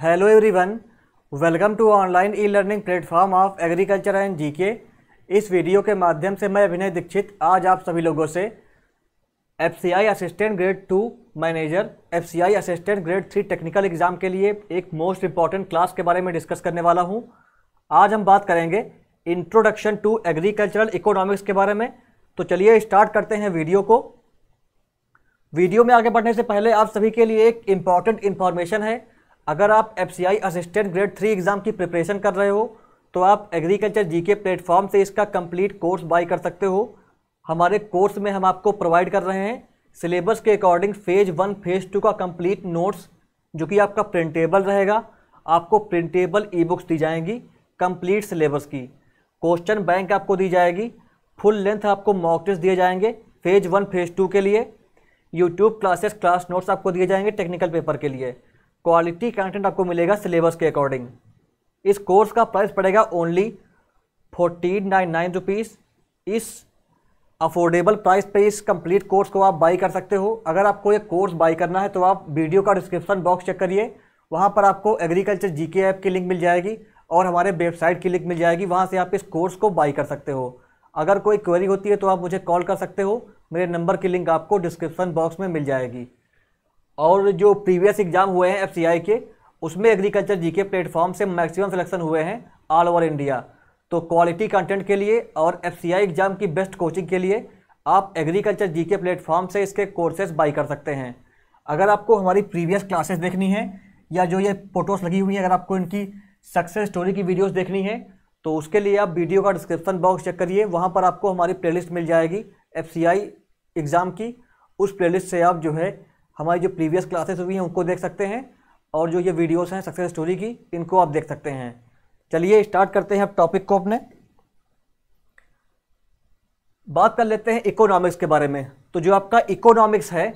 hello everyone welcome to online e learning platform of agriculture and GK इस video के माध्यम से मैं अभिनय दीक्षित आज आप सभी लोगों से F assistant grade two manager F assistant grade three technical exam के लिए एक मोस्ट इंपॉर्टेंट क्लास के बारे में डिस्कस करने वाला हूँ आज हम बात करेंगे इंट्रोडक्शन टू एग्रीकल्चरल इकोनॉमिक्स के बारे में तो चलिए स्टार्ट करते हैं वीडियो को वीडियो में आगे बढ़ने से पहले आप सभी के लिए एक इम्पॉर्टेंट इन्फॉर्मेशन है अगर आप F assistant grade three exam की प्रिपरेशन कर रहे हो तो आप एग्रीकल्चर जी के प्लेटफॉर्म से इसका कंप्लीट कोर्स बाई कर सकते हो हमारे कोर्स में हम आपको प्रोवाइड कर रहे हैं सिलेबस के according phase one phase two का कंप्लीट नोट्स जो कि आपका प्रिंटेबल रहेगा आपको प्रिंटेबल ई बुक्स दी जाएंगी कंप्लीट सिलेबस की क्वेश्चन बैंक आपको दी जाएगी फुल लेंथ आपको मॉक टेस्ट दिए जाएंगे फेज़ वन फेज़ टू के लिए यूट्यूब क्लासेस क्लास नोट्स आपको दिए जाएंगे टेक्निकल पेपर के लिए क्वालिटी कंटेंट आपको मिलेगा सिलेबस के अकॉर्डिंग इस कोर्स का प्राइस पड़ेगा only fourteen nine nine rupees इस अफोर्डेबल प्राइस पे इस कंप्लीट कोर्स को आप बाई कर सकते हो अगर आपको ये कोर्स बाई करना है तो आप वीडियो का डिस्क्रिप्शन बॉक्स चेक करिए वहाँ पर आपको एग्रीकल्चर जी के ऐप की लिंक मिल जाएगी और हमारे वेबसाइट की लिंक मिल जाएगी वहाँ से आप इस कोर्स को बाई कर सकते हो अगर कोई क्वेरी होती है तो आप मुझे कॉल कर सकते हो मेरे नंबर की लिंक आपको डिस्क्रिप्शन बॉक्स में मिल जाएगी और जो प्रीवियस एग्ज़ाम हुए हैं एफ के उसमें एग्रीकल्चर जी के प्लेटफॉर्म से मैक्सिमम सिलेक्शन हुए हैं ऑल ओवर इंडिया तो क्वालिटी कंटेंट के लिए और एफ एग्ज़ाम की बेस्ट कोचिंग के लिए आप एग्रीकल्चर जी के प्लेटफॉर्म से इसके कोर्सेज बाई कर सकते हैं अगर आपको हमारी प्रीवियस क्लासेस देखनी है या जो ये फोटोज़ लगी हुई हैं अगर आपको इनकी सक्सेस स्टोरी की वीडियोस देखनी है तो उसके लिए आप वीडियो का डिस्क्रिप्शन बॉक्स चेक करिए वहाँ पर आपको हमारी प्लेलिस्ट मिल जाएगी एफ एग्ज़ाम की उस प्लेलिस्ट से आप जो है हमारी जो प्रीवियस क्लासेस हुई हैं उनको देख सकते हैं और जो ये वीडियोस हैं सक्सेस स्टोरी की इनको आप देख सकते हैं चलिए स्टार्ट करते हैं अब टॉपिक को अपने बात कर लेते हैं इकोनॉमिक्स के बारे में तो जो आपका इकोनॉमिक्स है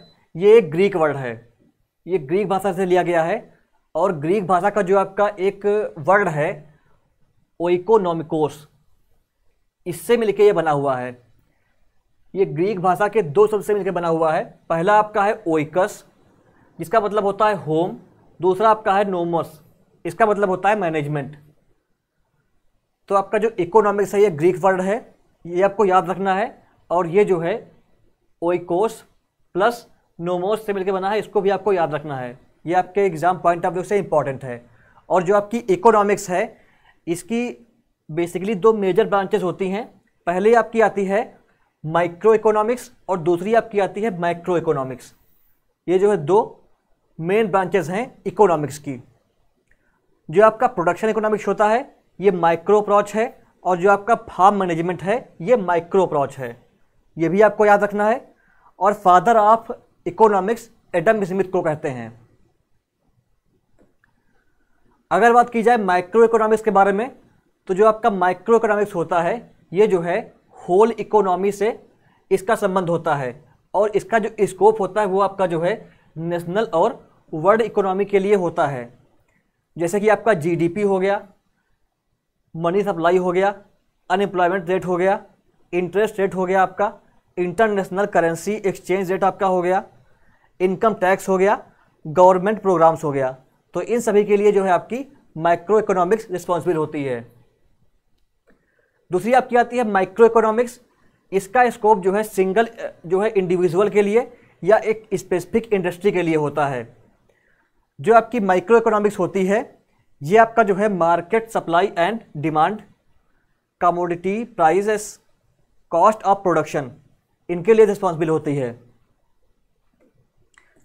ये एक ग्रीक वर्ड है ये ग्रीक भाषा से लिया गया है और ग्रीक भाषा का जो आपका एक वर्ड है ओ इकोनॉमिकोस इससे मिलके ये बना हुआ है ये ग्रीक भाषा के दो शब्द से मिलकर बना हुआ है पहला आपका है ओइकस जिसका मतलब होता है होम दूसरा आपका है नोमस इसका मतलब होता है मैनेजमेंट तो आपका जो इकोनॉमिक्स है ये ग्रीक वर्ड है ये आपको याद रखना है और ये जो है ओइकोस प्लस नोमोस से मिलकर बना है इसको भी आपको याद रखना है ये आपके एग्ज़ाम पॉइंट ऑफ व्यू से इंपॉर्टेंट है और जो आपकी इकोनॉमिक्स है इसकी बेसिकली दो मेजर ब्रांचेस होती हैं पहले आपकी आती है माइक्रो इकोनॉमिक्स और दूसरी आपकी आती है माइक्रो इकोनॉमिक्स ये जो है दो मेन ब्रांचेज हैं इकोनॉमिक्स की जो आपका प्रोडक्शन इकोनॉमिक्स होता है ये माइक्रो अप्रोच है और जो आपका फार्म मैनेजमेंट है ये माइक्रो अप्रोच है ये भी आपको याद रखना है और father of economics Adam Smith को कहते हैं अगर बात की जाए माइक्रो इकोनॉमिक्स के बारे में तो जो आपका माइक्रो इकोनॉमिक्स होता है ये जो है होल इकोनॉमी से इसका संबंध होता है और इसका जो स्कोप होता है वो आपका जो है नेशनल और वर्ल्ड इकोनॉमी के लिए होता है जैसे कि आपका जीडीपी हो गया मनी सप्लाई हो गया अनएम्प्लॉयमेंट रेट हो गया इंटरेस्ट रेट हो गया आपका इंटरनेशनल करेंसी एक्सचेंज रेट आपका हो गया इनकम टैक्स हो गया गवर्नमेंट प्रोग्राम्स हो गया तो इन सभी के लिए जो है आपकी माइक्रो इकोनॉमिक्स रिस्पॉन्सिबल होती है दूसरी आपकी आती है माइक्रो इकोनॉमिक्स इसका स्कोप जो है सिंगल जो है इंडिविजुअल के लिए या एक स्पेसिफिक इंडस्ट्री के लिए होता है जो आपकी माइक्रो इकोनॉमिक्स होती है ये आपका जो है market supply and demand commodity prices cost of production इनके लिए रिस्पॉन्सिबल होती है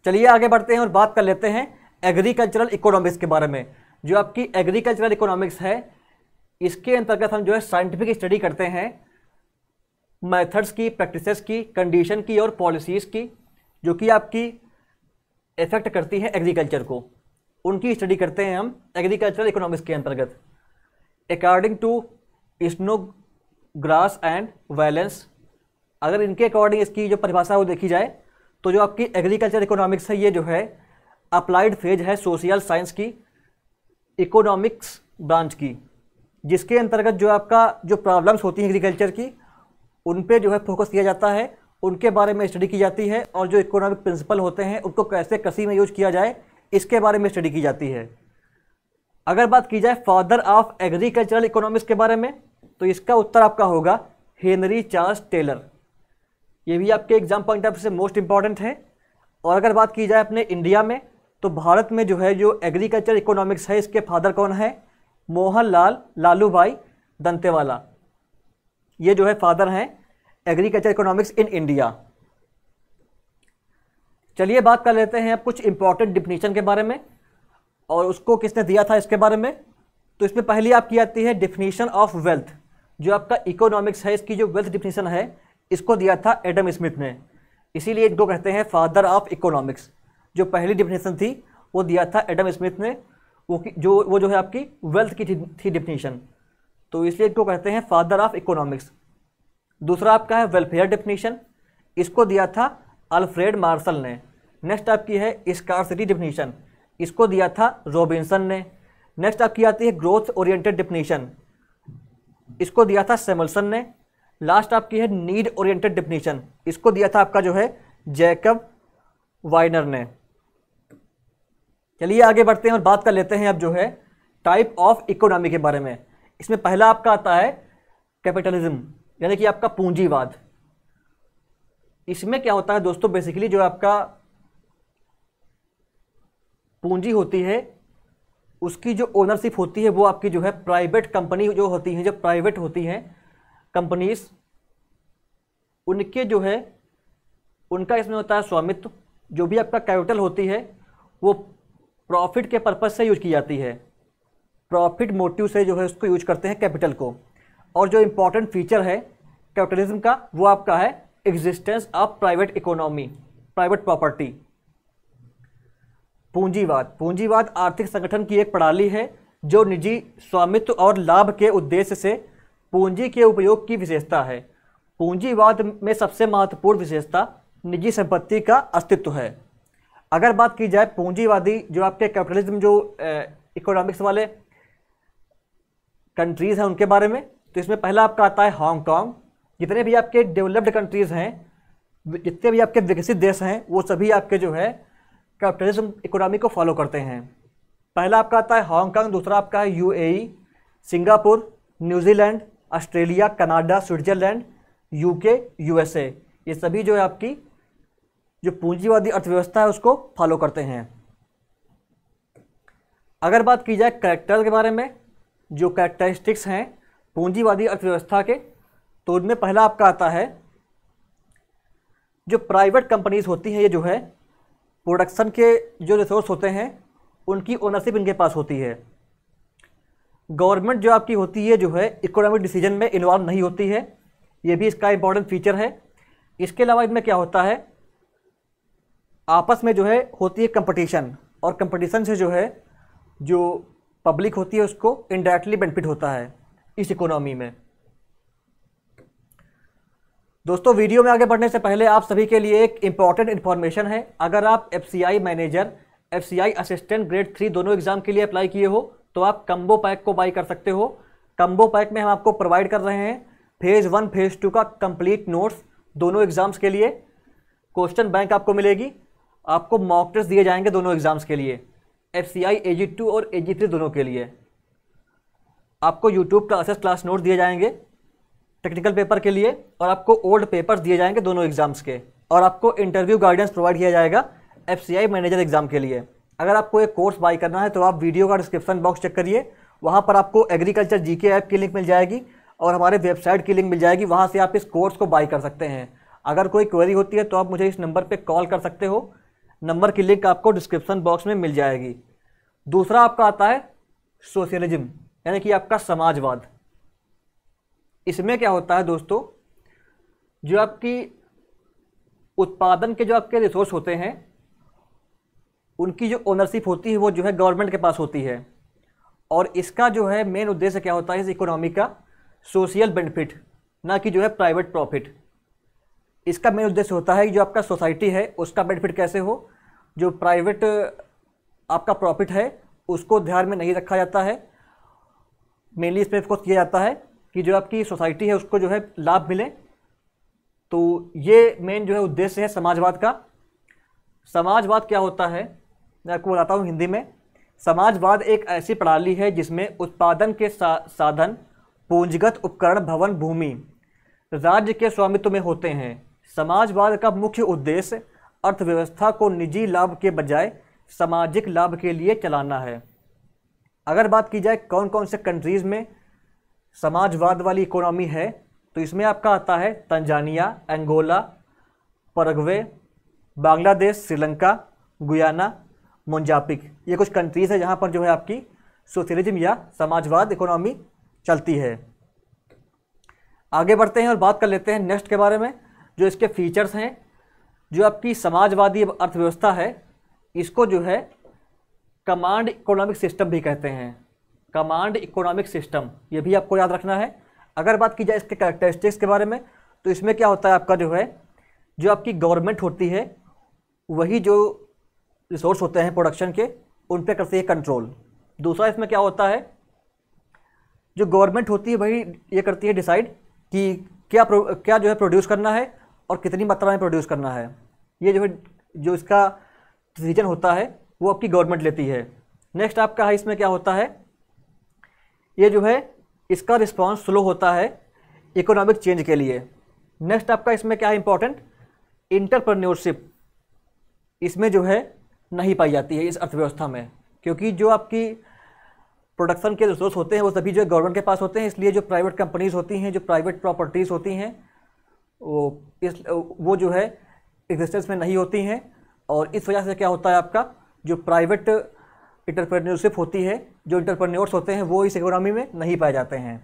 चलिए आगे बढ़ते हैं और बात कर लेते हैं एग्रीकल्चरल इकोनॉमिक्स के बारे में जो आपकी एग्रीकल्चरल इकोनॉमिक्स है इसके अंतर्गत हम जो है साइंटिफिक स्टडी करते हैं मेथड्स की प्रैक्टिसेस की कंडीशन की और पॉलिसीज़ की जो कि आपकी इफेक्ट करती है एग्रीकल्चर को उनकी स्टडी करते हैं हम एग्रीकल्चरल इकोनॉमिक्स के अंतर्गत according to Snodgrass and Wallace अगर इनके अकॉर्डिंग इसकी जो परिभाषा वो देखी जाए तो जो आपकी एग्रीकल्चर इकोनॉमिक्स है ये जो है अप्लाइड फेज है सोशल साइंस की इकोनॉमिक्स ब्रांच की जिसके अंतर्गत जो आपका जो प्रॉब्लम्स होती हैं एग्रीकल्चर की उन पर जो है फोकस किया जाता है उनके बारे में स्टडी की जाती है और जो इकोनॉमिक प्रिंसिपल होते हैं उनको कैसे कृषि में यूज किया जाए इसके बारे में स्टडी की जाती है अगर बात की जाए फादर ऑफ एग्रीकल्चरल इकोनॉमिक्स के बारे में तो इसका उत्तर आपका होगा हेनरी चार्ल्स टेलर ये भी आपके एग्जाम पॉइंट ऑफ से मोस्ट इंपॉर्टेंट है और अगर बात की जाए अपने इंडिया में तो भारत में जो है जो एग्रीकल्चर इकोनॉमिक्स है इसके फादर कौन है मोहनलाल लालू भाई दंतेवाला ये जो है फादर हैं एग्रीकल्चर इकोनॉमिक्स इन इंडिया चलिए बात कर लेते हैं अब कुछ इंपॉर्टेंट डिफिनीशन के बारे में और उसको किसने दिया था इसके बारे में तो इसमें पहली आपकी आती है डिफिनीशन ऑफ वेल्थ जो आपका इकोनॉमिक्स है इसकी जो वेल्थ डिफिनीशन है इसको दिया था एडम स्मिथ ने इसीलिए इनको कहते हैं फादर ऑफ इकोनॉमिक्स जो पहली डिफिनीशन थी वो दिया था एडम स्मिथ ने वो जो वो जो है आपकी वेल्थ की थी, थी डिफिनीशन तो इसलिए इसको कहते हैं फादर ऑफ इकोनॉमिक्स दूसरा आपका है वेलफेयर डिफिनीशन इसको दिया था अल्फ्रेड मार्शल ने नेक्स्ट आपकी है स्कॉर्सिटी डिफिनीशन इसको दिया था रॉबिन्सन ने नेक्स्ट आपकी आती है ग्रोथ ओरिएंटेड डिफिनीशन इसको दिया था सेमल्सन ने लास्ट आपकी है नीड ओरिएंटेड डिफिनीशन इसको दिया था आपका जो है जैकब वाइनर ने चलिए आगे बढ़ते हैं और बात कर लेते हैं अब जो है टाइप ऑफ इकोनॉमी के बारे में इसमें पहला आपका आता है कैपिटलिज्म यानी कि आपका पूंजीवाद इसमें क्या होता है दोस्तों बेसिकली जो आपका पूंजी होती है उसकी जो ओनरशिप होती है वो आपकी जो है प्राइवेट कंपनी जो होती है जो प्राइवेट होती हैं कंपनीज उनके जो है उनका इसमें होता है स्वामित्व जो भी आपका कैपिटल होती है वो प्रॉफिट के पर्पज़ से यूज की जाती है प्रॉफिट मोटिव से जो है उसको यूज करते हैं कैपिटल को और जो इम्पोर्टेंट फीचर है कैपिटलिज्म का वो आपका है existence of private economy private property पूंजीवाद पूंजीवाद आर्थिक संगठन की एक प्रणाली है जो निजी स्वामित्व और लाभ के उद्देश्य से पूंजी के उपयोग की विशेषता है पूंजीवाद में सबसे महत्वपूर्ण विशेषता निजी संपत्ति का अस्तित्व है अगर बात की जाए पूंजीवादी जो आपके कैपिटलिज्म जो इकोनॉमिक्स वाले कंट्रीज़ हैं उनके बारे में तो इसमें पहला आपका आता है हांगकांग जितने भी आपके डेवलप्ड कंट्रीज़ हैं जितने भी आपके विकसित देश हैं वो सभी आपके जो है कैपिटलिज्म इकोनॉमी को फॉलो करते हैं पहला आपका आता है हांगकांग दूसरा आपका है UAE e, Singapore New Zealand Australia Canada Switzerland UK USA ये सभी जो है आपकी जो पूंजीवादी अर्थव्यवस्था है उसको फॉलो करते हैं अगर बात की जाए करेक्टर के बारे में जो करेक्टरिस्टिक्स हैं पूंजीवादी अर्थव्यवस्था के तो उनमें पहला आपका आता है जो प्राइवेट कंपनीज होती हैं ये जो है प्रोडक्शन के जो रिसोर्स होते हैं उनकी ओनरशिप इनके पास होती है गवर्नमेंट जो आपकी होती है जो है इकोनॉमिक डिसीजन में इन्वॉल्व नहीं होती है ये भी इसका इंपॉर्टेंट फीचर है इसके अलावा इनमें क्या होता है आपस में जो है होती है कंपटीशन और कंपटीशन से जो है जो पब्लिक होती है उसको इनडायरेक्टली बेनिफिट होता है इस इकोनॉमी में दोस्तों वीडियो में आगे बढ़ने से पहले आप सभी के लिए एक इम्पॉर्टेंट इन्फॉर्मेशन है अगर आप F manager F assistant grade three दोनों एग्जाम के लिए अप्लाई किए हो तो आप कम्बो पैक को बाई कर सकते हो कम्बो पैक में हम आपको प्रोवाइड कर रहे हैं फेज़ वन फेज़ टू का कंप्लीट नोट्स दोनों एग्ज़ाम्स के लिए क्वेश्चन बैंक आपको मिलेगी आपको मॉक टेस्ट दिए जाएंगे दोनों एग्जाम्स के लिए F C I A G to और ए जी थ्री दोनों के लिए आपको यूट्यूब क्लासेस क्लास नोट दिए जाएंगे टेक्निकल पेपर के लिए और आपको ओल्ड पेपर दिए जाएंगे दोनों एग्जाम्स के और आपको इंटरव्यू गाइडेंस प्रोवाइड किया जाएगा F C I manager exam के लिए अगर आपको एक कोर्स बाई करना है तो आप वीडियो का डिस्क्रिप्शन बॉक्स चेक करिए वहाँ पर आपको एग्रीकल्चर जी के ऐप की लिंक मिल जाएगी और हमारे वेबसाइट की लिंक मिल जाएगी वहाँ से आप इस कोर्स को बाई कर सकते हैं अगर कोई क्वेरी होती है तो आप मुझे इस नंबर पर कॉल कर सकते हो नंबर की लिंक आपको डिस्क्रिप्शन बॉक्स में मिल जाएगी दूसरा आपका आता है सोशलिज्म यानी कि आपका समाजवाद इसमें क्या होता है दोस्तों जो आपकी उत्पादन के जो आपके रिसोर्स होते हैं उनकी जो ओनरशिप होती है वो जो है गवर्नमेंट के पास होती है और इसका जो है मेन उद्देश्य क्या होता है इस इकोनॉमी का सोशल बेनिफिट ना कि जो है प्राइवेट प्रॉफिट इसका मेन उद्देश्य होता है कि जो आपका सोसाइटी है उसका बेनिफिट कैसे हो जो प्राइवेट आपका प्रॉफिट है उसको ध्यान में नहीं रखा जाता है मेनली इस पर फोकस किया जाता है कि जो आपकी सोसाइटी है उसको जो है लाभ मिले तो ये मेन जो है उद्देश्य है समाजवाद का समाजवाद क्या होता है मैं आपको बताता हूँ हिंदी में समाजवाद एक ऐसी प्रणाली है जिसमें उत्पादन के सा, साधन पूंजीगत उपकरण भवन भूमि राज्य के स्वामित्व में होते हैं समाजवाद का मुख्य उद्देश्य अर्थव्यवस्था को निजी लाभ के बजाय सामाजिक लाभ के लिए चलाना है अगर बात की जाए कौन कौन से कंट्रीज़ में समाजवाद वाली इकोनॉमी है तो इसमें आपका आता है Tanzania Angola Paraguay Bangladesh Sri Lanka Guyana Mozambique ये कुछ कंट्रीज़ है जहाँ पर जो है आपकी सोशलिज्म या समाजवाद इकोनॉमी चलती है आगे बढ़ते हैं और बात कर लेते हैं नेक्स्ट के बारे में जो इसके फीचर्स हैं जो आपकी समाजवादी अर्थव्यवस्था है इसको जो है कमांड इकोनॉमिक सिस्टम भी कहते हैं कमांड इकोनॉमिक सिस्टम ये भी आपको याद रखना है अगर बात की जाए इसके करेक्टरिस्टिक्स के बारे में तो इसमें क्या होता है आपका जो है जो आपकी गवर्नमेंट होती है वही जो रिसोर्स होते हैं प्रोडक्शन के उन पर करती है कंट्रोल दूसरा इसमें क्या होता है जो गवर्नमेंट होती है वही ये करती है डिसाइड कि क्या क्या जो है प्रोड्यूस करना है और कितनी मात्रा में प्रोड्यूस करना है ये जो है जो इसका डिसीजन होता है वो आपकी गवर्नमेंट लेती है नेक्स्ट आपका है इसमें क्या होता है ये जो है इसका रिस्पॉन्स स्लो होता है इकोनॉमिक चेंज के लिए नेक्स्ट आपका इसमें क्या है इंपॉर्टेंट इंटरप्रन्योरशिप इसमें जो है नहीं पाई जाती है इस अर्थव्यवस्था में क्योंकि जो आपकी प्रोडक्शन के रिसोर्स होते हैं वो सभी जो है गवर्नमेंट के पास होते हैं इसलिए जो प्राइवेट कंपनीज़ होती हैं जो प्राइवेट प्रॉपर्टीज़ होती हैं वो इस वो जो है एग्जिस्टेंस में नहीं होती हैं और इस वजह से क्या होता है आपका जो प्राइवेट इंटरप्रेन्योरशिप होती है जो इंटरप्रेन्योर्स होते हैं वो इस इकोनॉमी में नहीं पाए जाते हैं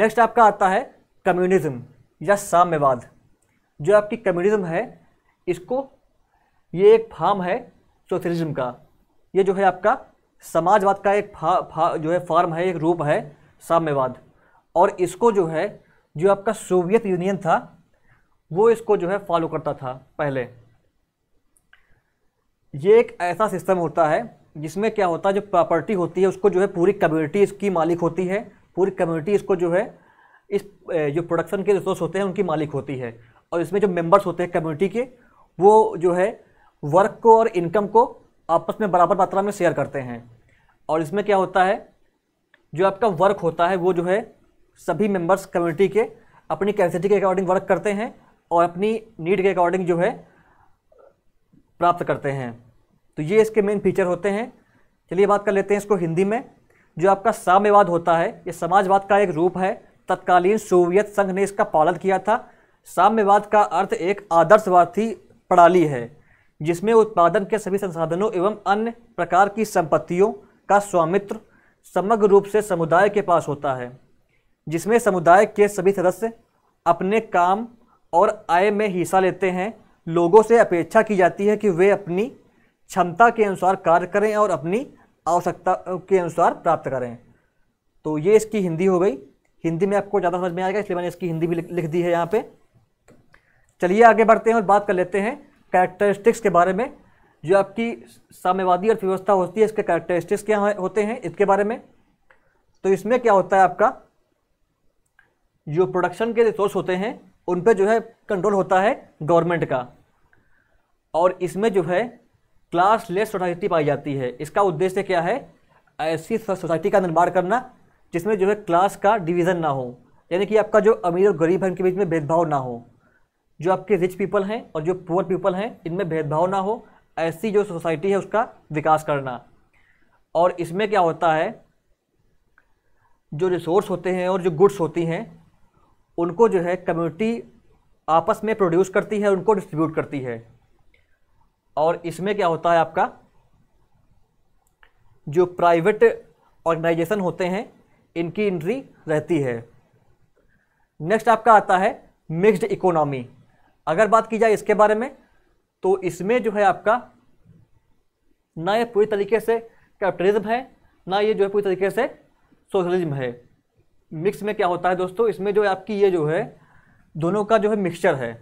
नेक्स्ट आपका आता है कम्युनिज्म या साम्यवाद जो आपकी कम्युनिज्म है इसको ये एक फार्म है सोशलिज्म का ये जो है आपका समाजवाद का एक फा, फा जो है फार्म है एक रूप है साम्यवाद और इसको जो है जो आपका सोवियत यूनियन था वो इसको जो है फॉलो करता था पहले ये एक ऐसा सिस्टम होता है जिसमें क्या होता है जो प्रॉपर्टी होती है उसको जो है पूरी कम्युनिटी इसकी मालिक होती है पूरी कम्युनिटी इसको जो है इस जो प्रोडक्शन के रिसोर्स होते हैं उनकी मालिक होती है और इसमें जो मेंबर्स होते हैं कम्युनिटी के वो जो है वर्क को और इनकम को आपस में बराबर मात्रा में शेयर करते हैं और इसमें क्या होता है जो आपका वर्क होता है वो जो है सभी मेंबर्स कम्युनिटी के अपनी कैपेसिटी के अकॉर्डिंग वर्क करते हैं और अपनी नीड के अकॉर्डिंग जो है प्राप्त करते हैं तो ये इसके मेन फीचर होते हैं चलिए बात कर लेते हैं इसको हिंदी में जो आपका साम्यवाद होता है ये समाजवाद का एक रूप है तत्कालीन सोवियत संघ ने इसका पालन किया था साम्यवाद का अर्थ एक आदर्शवादी प्रणाली है जिसमें उत्पादन के सभी संसाधनों एवं अन्य प्रकार की संपत्तियों का स्वामित्व समग्र रूप से समुदाय के पास होता है जिसमें समुदाय के सभी सदस्य अपने काम और आय में हिस्सा लेते हैं लोगों से अपेक्षा की जाती है कि वे अपनी क्षमता के अनुसार कार्य करें और अपनी आवश्यकता के अनुसार प्राप्त करें तो ये इसकी हिंदी हो गई हिंदी में आपको ज़्यादा समझ में आएगा इसलिए मैंने इसकी हिंदी भी लिख दी है यहाँ पे चलिए आगे बढ़ते हैं और बात कर लेते हैं कैरेक्टरिस्टिक्स के बारे में जो आपकी साम्यवादी अर्थव्यवस्था होती है इसके कैरेक्टरिस्टिक्स क्या होते हैं इसके बारे में तो इसमें क्या होता है आपका जो प्रोडक्शन के रिसोर्स होते हैं उन पर जो है कंट्रोल होता है गवर्नमेंट का और इसमें जो है क्लास लेस सोसाइटी पाई जाती है इसका उद्देश्य क्या है ऐसी सोसाइटी का निर्माण करना जिसमें जो है क्लास का डिवीज़न ना हो यानी कि आपका जो अमीर और गरीब है इनके बीच में भेदभाव ना हो जो आपके रिच पीपल हैं और जो पुअर पीपल हैं इनमें भेदभाव ना हो ऐसी जो सोसाइटी है उसका विकास करना और इसमें क्या होता है जो रिसोर्स होते हैं और जो गुड्स होती हैं उनको जो है कम्युनिटी आपस में प्रोड्यूस करती है उनको डिस्ट्रीब्यूट करती है और इसमें क्या होता है आपका जो प्राइवेट ऑर्गेनाइजेशन होते हैं इनकी एंट्री रहती है नेक्स्ट आपका आता है मिक्स्ड इकोनॉमी अगर बात की जाए इसके बारे में तो इसमें जो है आपका ना ये पूरी तरीके से कैपिटलिज्म है ना ये जो है पूरी तरीके से सोशलिज्म है मिक्स में क्या होता है दोस्तों इसमें जो आपकी ये जो है दोनों का जो है मिक्सचर है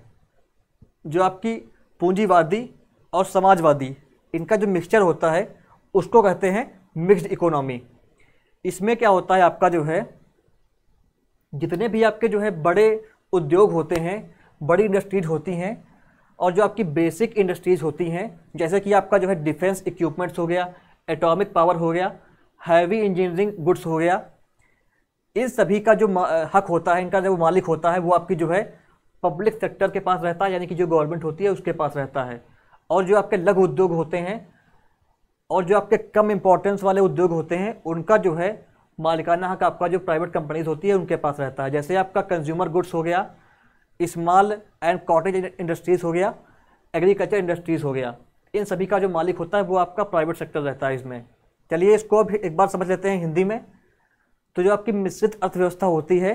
जो आपकी पूंजीवादी और समाजवादी इनका जो मिक्सचर होता है उसको कहते हैं मिक्स्ड इकोनॉमी इसमें क्या होता है आपका जो है जितने भी आपके जो है बड़े उद्योग होते हैं बड़ी इंडस्ट्रीज होती हैं और जो आपकी बेसिक इंडस्ट्रीज़ होती हैं जैसे कि आपका जो है डिफेंस इक्विपमेंट्स हो गया एटॉमिक पावर हो गया हैवी इंजीनियरिंग गुड्स हो गया इन सभी का जो हक होता है इनका जो मालिक होता है वो आपकी जो है पब्लिक सेक्टर के पास रहता है यानी कि जो गवर्नमेंट होती है उसके पास रहता है और जो आपके लघु उद्योग होते हैं और जो आपके कम इम्पोर्टेंस वाले उद्योग होते हैं उनका जो है मालिकाना हक आपका जो प्राइवेट कंपनीज होती है उनके पास रहता है जैसे आपका कंज्यूमर गुड्स हो गया स्मॉल एंड कॉटेज इंडस्ट्रीज़ हो गया एग्रीकल्चर इंडस्ट्रीज़ हो गया इन सभी का जो मालिक होता है वो आपका प्राइवेट सेक्टर रहता है इसमें चलिए इसको अब एक बार समझ लेते हैं हिंदी में तो जो आपकी मिश्रित अर्थव्यवस्था होती है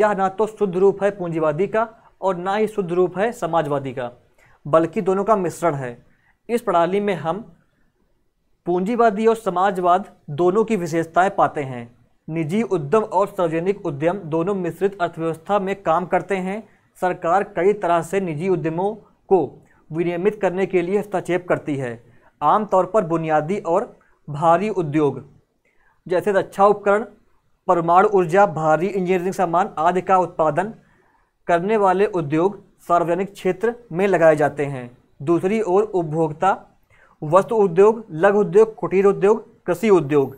यह ना तो शुद्ध रूप है पूंजीवादी का और ना ही शुद्ध रूप है समाजवादी का बल्कि दोनों का मिश्रण है इस प्रणाली में हम पूंजीवादी और समाजवाद दोनों की विशेषताएं पाते हैं निजी उद्यम और सार्वजनिक उद्यम दोनों मिश्रित अर्थव्यवस्था में काम करते हैं सरकार कई तरह से निजी उद्यमों को विनियमित करने के लिए हस्तक्षेप करती है आमतौर पर बुनियादी और भारी उद्योग जैसे रक्षा उपकरण परमाणु ऊर्जा भारी इंजीनियरिंग सामान आदि का उत्पादन करने वाले उद्योग सार्वजनिक क्षेत्र में लगाए जाते हैं दूसरी ओर उपभोक्ता वस्तु उद्योग लघु उद्योग कुटीर उद्योग कृषि उद्योग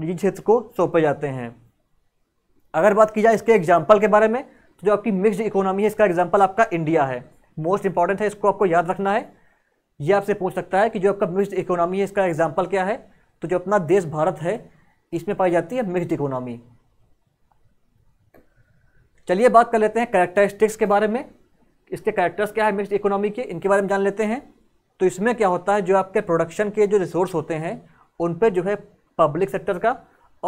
निजी क्षेत्र को सौंपे जाते हैं अगर बात की जाए इसके एग्जाम्पल के बारे में तो जो आपकी मिक्स्ड इकोनॉमी है इसका एग्जाम्पल आपका इंडिया है मोस्ट इंपॉर्टेंट है इसको आपको याद रखना है यह आपसे पूछ सकता है कि जो आपका मिक्स्ड इकोनॉमी है इसका एग्जाम्पल क्या है तो जो अपना देश भारत है इसमें पाई जाती है मिक्सड इकोनॉमी चलिए बात कर लेते हैं कैरेक्टरिस्टिक्स के बारे में इसके कैरेक्टर्स क्या है मिक्सड इकोनॉमी के इनके बारे में जान लेते हैं तो इसमें क्या होता है जो आपके प्रोडक्शन के जो रिसोर्स होते हैं उन पर जो है पब्लिक सेक्टर का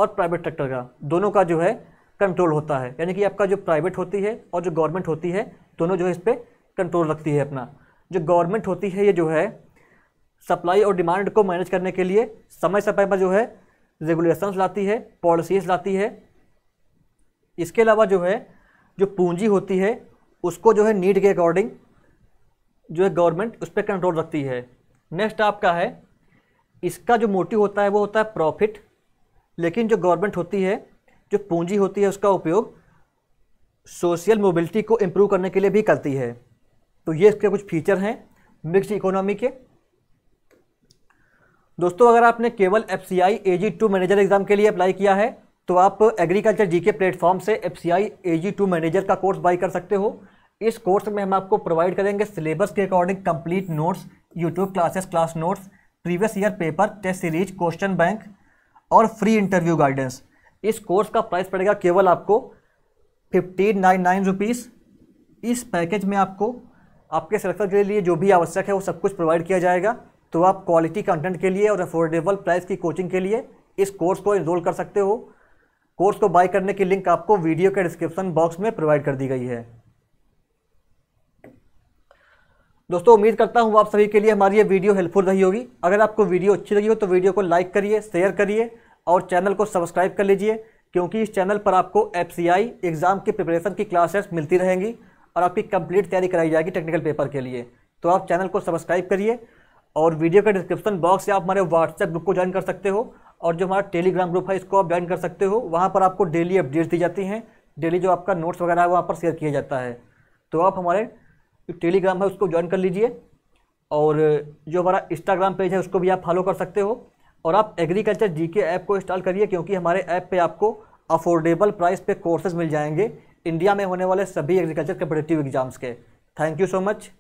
और प्राइवेट सेक्टर का दोनों का जो है कंट्रोल होता है यानी कि आपका जो प्राइवेट होती है और जो गवर्नमेंट होती है दोनों जो है इस पर कंट्रोल रखती है अपना जो गवर्नमेंट होती है ये जो है सप्लाई और डिमांड को मैनेज करने के लिए समय समय पर जो है रेगुलेशंस लाती है पॉलिसीज लाती है इसके अलावा जो है जो पूंजी होती है उसको जो है नीड के अकॉर्डिंग जो है गवर्नमेंट उस पर कंट्रोल रखती है नेक्स्ट आपका है इसका जो मोटिव होता है वो होता है प्रॉफिट लेकिन जो गवर्नमेंट होती है जो पूंजी होती है उसका उपयोग सोशल मोबिलिटी को इम्प्रूव करने के लिए भी करती है तो ये इसके कुछ फीचर हैं मिक्स्ड इकोनॉमी के दोस्तों अगर आपने केवल F C I A G two manager exam के लिए अप्लाई किया है तो आप एग्रीकल्चर जी के प्लेटफॉर्म से F C I A G two manager का कोर्स बाई कर सकते हो इस कोर्स में हम आपको प्रोवाइड करेंगे सिलेबस के according complete notes YouTube classes class notes previous year paper test series question bank और फ्री इंटरव्यू गाइडेंस इस कोर्स का प्राइस पड़ेगा केवल आपको फिफ्टीन नाइन नाइन रुपीज़ इस पैकेज में आपको आपके सिलेक्शन के लिए जो भी आवश्यक है वो सब कुछ प्रोवाइड किया जाएगा तो आप क्वालिटी कंटेंट के लिए और अफोर्डेबल प्राइस की कोचिंग के लिए इस कोर्स को इनरोल कर सकते हो कोर्स को बाय करने की लिंक आपको वीडियो के डिस्क्रिप्शन बॉक्स में प्रोवाइड कर दी गई है दोस्तों उम्मीद करता हूँ आप सभी के लिए हमारी ये वीडियो हेल्पफुल रही होगी अगर आपको वीडियो अच्छी लगी हो तो वीडियो को लाइक करिए शेयर करिए और चैनल को सब्सक्राइब कर लीजिए क्योंकि इस चैनल पर आपको एफ एग्ज़ाम की प्रिपरेशन की क्लासेस मिलती रहेंगी और आपकी कंप्लीट तैयारी कराई जाएगी टेक्निकल पेपर के लिए तो आप चैनल को सब्सक्राइब करिए और वीडियो का डिस्क्रिप्शन बॉक्स से आप हमारे व्हाट्सएप ग्रुप को ज्वाइन कर सकते हो और जो हमारा टेलीग्राम ग्रुप है इसको आप ज्वाइन कर सकते हो वहाँ पर आपको डेली अपडेट्स दी जाती हैं डेली जो आपका नोट्स वगैरह है वहाँ पर शेयर किया जाता है तो आप हमारे जो टेलीग्राम है उसको ज्वाइन कर लीजिए और जो हमारा इंस्टाग्राम पेज है उसको भी आप फॉलो कर सकते हो और आप एग्रीकल्चर जी के ऐप को इंस्टॉल करिए क्योंकि हमारे ऐप पे आपको अफोर्डेबल प्राइस पे कोर्सेज मिल जाएंगे इंडिया में होने वाले सभी एग्रीकल्चर कम्पिटेटिव एग्जाम्स के थैंक यू सो मच